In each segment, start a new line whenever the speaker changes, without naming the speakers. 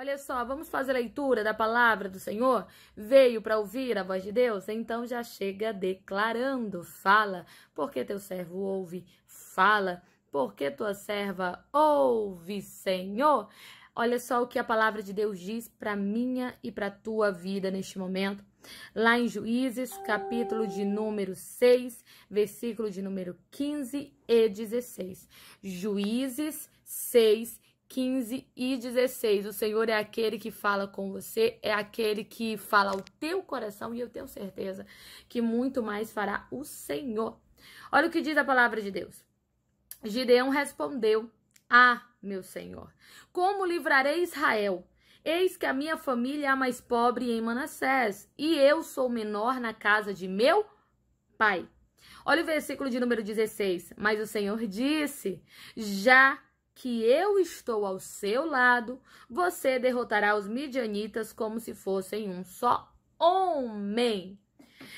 Olha só, vamos fazer a leitura da palavra do Senhor? Veio para ouvir a voz de Deus? Então já chega declarando: fala, porque teu servo ouve, fala, porque tua serva ouve, Senhor. Olha só o que a palavra de Deus diz para minha e para tua vida neste momento. Lá em Juízes, capítulo de número 6, versículo de número 15 e 16. Juízes 6 15 e 16. O Senhor é aquele que fala com você, é aquele que fala ao teu coração, e eu tenho certeza que muito mais fará o Senhor. Olha o que diz a palavra de Deus. Gideão respondeu: Ah, meu Senhor, como livrarei Israel? Eis que a minha família é a mais pobre em Manassés, e eu sou menor na casa de meu pai. Olha o versículo de número 16. Mas o Senhor disse: Já que eu estou ao seu lado, você derrotará os midianitas como se fossem um só homem.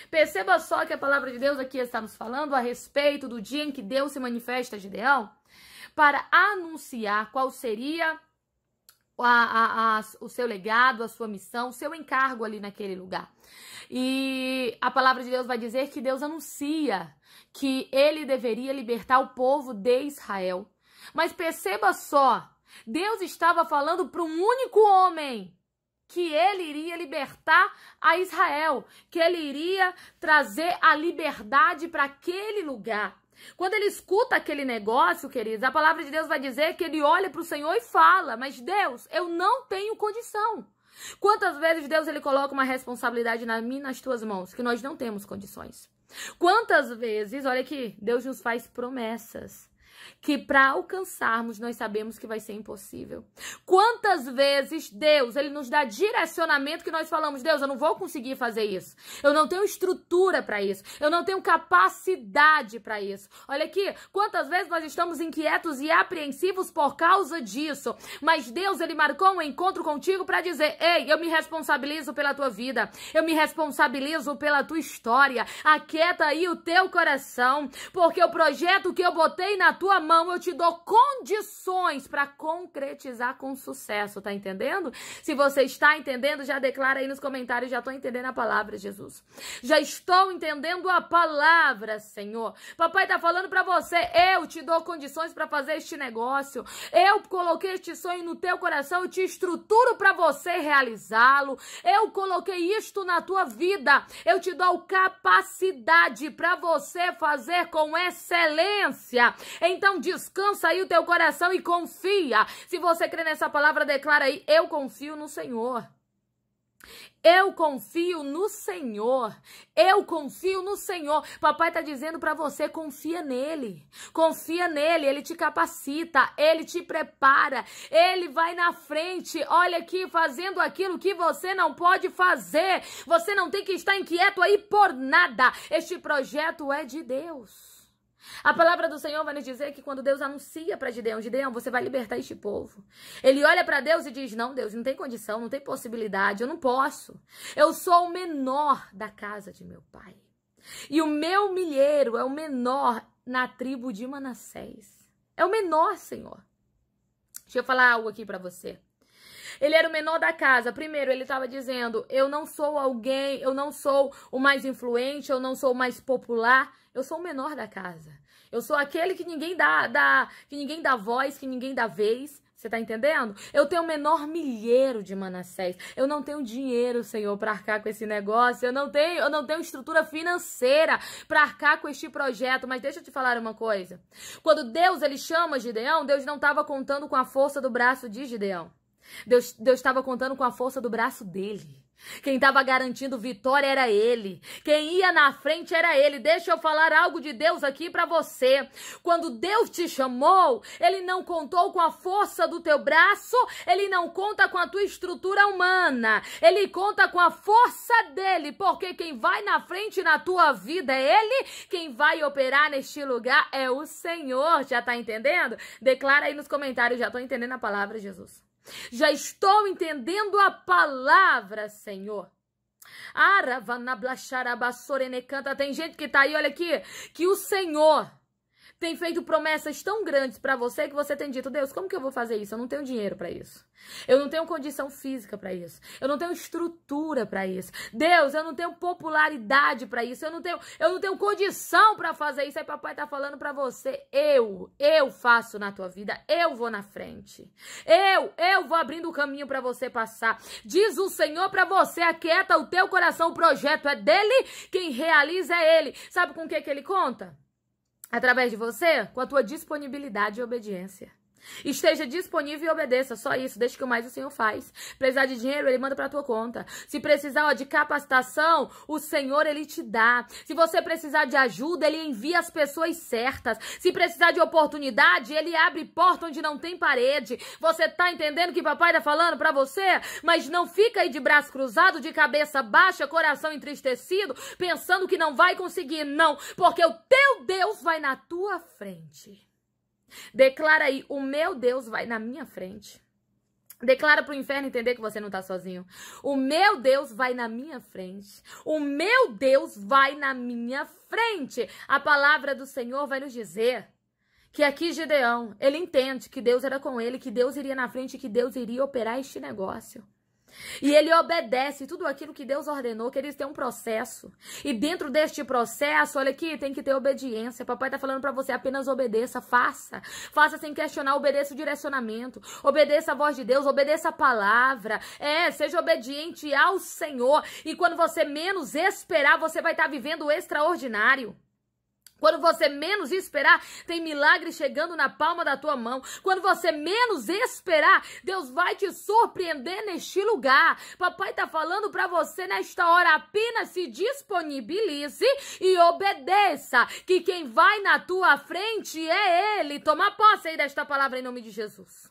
Perceba só que a palavra de Deus aqui está nos falando a respeito do dia em que Deus se manifesta a Gideão para anunciar qual seria a, a, a, o seu legado, a sua missão, o seu encargo ali naquele lugar. E a palavra de Deus vai dizer que Deus anuncia que ele deveria libertar o povo de Israel mas perceba só, Deus estava falando para um único homem que ele iria libertar a Israel, que ele iria trazer a liberdade para aquele lugar. Quando ele escuta aquele negócio, queridos, a palavra de Deus vai dizer que ele olha para o Senhor e fala: Mas Deus, eu não tenho condição. Quantas vezes Deus ele coloca uma responsabilidade na mim, nas tuas mãos, que nós não temos condições. Quantas vezes, olha aqui, Deus nos faz promessas que para alcançarmos nós sabemos que vai ser impossível. Quantas vezes Deus, ele nos dá direcionamento que nós falamos, Deus, eu não vou conseguir fazer isso. Eu não tenho estrutura para isso. Eu não tenho capacidade para isso. Olha aqui, quantas vezes nós estamos inquietos e apreensivos por causa disso. Mas Deus, ele marcou um encontro contigo para dizer: "Ei, eu me responsabilizo pela tua vida. Eu me responsabilizo pela tua história. Aquieta aí o teu coração, porque o projeto que eu botei na tua mão, eu te dou condições para concretizar com sucesso, tá entendendo? Se você está entendendo, já declara aí nos comentários, já estou entendendo a palavra, Jesus. Já estou entendendo a palavra, Senhor. Papai tá falando para você, eu te dou condições para fazer este negócio. Eu coloquei este sonho no teu coração, eu te estruturo para você realizá-lo. Eu coloquei isto na tua vida. Eu te dou capacidade para você fazer com excelência. Em então descansa aí o teu coração e confia. Se você crê nessa palavra, declara aí: Eu confio no Senhor. Eu confio no Senhor. Eu confio no Senhor. Papai está dizendo para você, confia nele. Confia nele, ele te capacita, ele te prepara, ele vai na frente. Olha aqui fazendo aquilo que você não pode fazer. Você não tem que estar inquieto aí por nada. Este projeto é de Deus. A palavra do Senhor vai nos dizer que quando Deus anuncia para Gideão, Gideão, você vai libertar este povo. Ele olha para Deus e diz: Não, Deus, não tem condição, não tem possibilidade, eu não posso. Eu sou o menor da casa de meu pai. E o meu milheiro é o menor na tribo de Manassés. É o menor, Senhor. Deixa eu falar algo aqui para você. Ele era o menor da casa. Primeiro, ele estava dizendo: eu não sou alguém, eu não sou o mais influente, eu não sou o mais popular, eu sou o menor da casa. Eu sou aquele que ninguém dá, dá que ninguém dá voz, que ninguém dá vez. Você tá entendendo? Eu tenho o menor milheiro de Manassés. Eu não tenho dinheiro, Senhor, para arcar com esse negócio. Eu não tenho, eu não tenho estrutura financeira para arcar com este projeto. Mas deixa eu te falar uma coisa. Quando Deus ele chama Gideão, Deus não estava contando com a força do braço de Gideão. Deus estava contando com a força do braço dele. Quem estava garantindo vitória era ele. Quem ia na frente era ele. Deixa eu falar algo de Deus aqui para você. Quando Deus te chamou, ele não contou com a força do teu braço, ele não conta com a tua estrutura humana. Ele conta com a força dele, porque quem vai na frente na tua vida é ele, quem vai operar neste lugar é o Senhor. Já tá entendendo? Declara aí nos comentários, já tô entendendo a palavra Jesus. Já estou entendendo a palavra, Senhor. Aravanablacharabassorenecanta. Tem gente que está aí, olha aqui, que o Senhor tem feito promessas tão grandes para você que você tem dito, Deus, como que eu vou fazer isso? Eu não tenho dinheiro para isso. Eu não tenho condição física para isso. Eu não tenho estrutura para isso. Deus, eu não tenho popularidade para isso. Eu não tenho, eu não tenho condição para fazer isso. Aí papai tá falando para você, eu, eu faço na tua vida, eu vou na frente. Eu, eu vou abrindo o caminho para você passar. Diz o Senhor para você, aquieta o teu coração, o projeto é dele, quem realiza é ele. Sabe com o que que ele conta? através de você, com a tua disponibilidade e obediência. Esteja disponível e obedeça, só isso, deixa que o mais o Senhor faz. Precisar de dinheiro, ele manda para tua conta. Se precisar ó, de capacitação, o Senhor ele te dá. Se você precisar de ajuda, ele envia as pessoas certas. Se precisar de oportunidade, ele abre porta onde não tem parede. Você tá entendendo que papai tá falando para você? Mas não fica aí de braço cruzado, de cabeça baixa, coração entristecido, pensando que não vai conseguir, não, porque o teu Deus vai na tua frente. Declara aí, o meu Deus vai na minha frente. Declara para o inferno entender que você não está sozinho. O meu Deus vai na minha frente. O meu Deus vai na minha frente. A palavra do Senhor vai nos dizer que aqui Gideão, ele entende que Deus era com ele, que Deus iria na frente, que Deus iria operar este negócio. E ele obedece tudo aquilo que Deus ordenou, que eles têm um processo. E dentro deste processo, olha aqui, tem que ter obediência. Papai está falando para você, apenas obedeça, faça. Faça sem questionar, obedeça o direcionamento, obedeça a voz de Deus, obedeça a palavra. É, seja obediente ao Senhor. E quando você menos esperar, você vai estar tá vivendo o extraordinário. Quando você menos esperar, tem milagre chegando na palma da tua mão. Quando você menos esperar, Deus vai te surpreender neste lugar. Papai está falando para você nesta hora, apenas se disponibilize e obedeça, que quem vai na tua frente é ele. Toma posse aí desta palavra em nome de Jesus.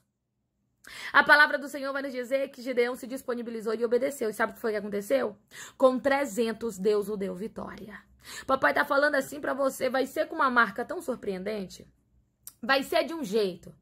A palavra do Senhor vai nos dizer que Gideão se disponibilizou e obedeceu. E sabe o que foi que aconteceu? Com 300, Deus o deu vitória. Papai tá falando assim para você, vai ser com uma marca tão surpreendente vai ser de um jeito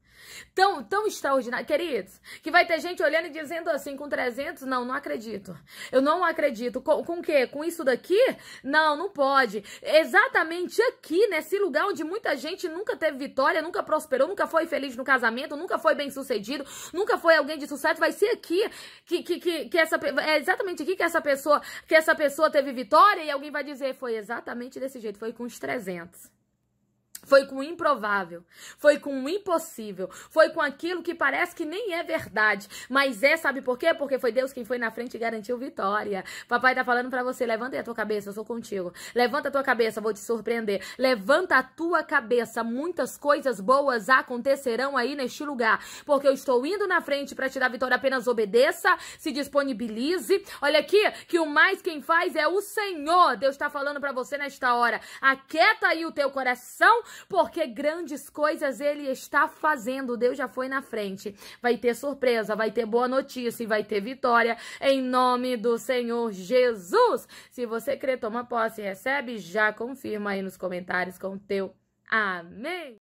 tão, tão extraordinário, queridos, que vai ter gente olhando e dizendo assim, com 300, não, não acredito, eu não acredito, com, com o quê? Com isso daqui? Não, não pode, exatamente aqui, nesse lugar onde muita gente nunca teve vitória, nunca prosperou, nunca foi feliz no casamento, nunca foi bem sucedido, nunca foi alguém de sucesso, vai ser aqui que, que, que, que essa, é exatamente aqui que essa pessoa, que essa pessoa teve vitória e alguém vai dizer, foi exatamente desse jeito, foi com os 300. Foi com o improvável, foi com o impossível, foi com aquilo que parece que nem é verdade, mas é, sabe por quê? Porque foi Deus quem foi na frente e garantiu vitória. Papai tá falando para você, levanta a tua cabeça, eu sou contigo. Levanta a tua cabeça, vou te surpreender. Levanta a tua cabeça, muitas coisas boas acontecerão aí neste lugar, porque eu estou indo na frente para te dar vitória. Apenas obedeça, se disponibilize. Olha aqui, que o mais quem faz é o Senhor. Deus tá falando para você nesta hora. Aquieta aí o teu coração porque grandes coisas ele está fazendo. Deus já foi na frente. Vai ter surpresa, vai ter boa notícia e vai ter vitória em nome do Senhor Jesus. Se você crê, toma posse, recebe, já confirma aí nos comentários com o teu amém.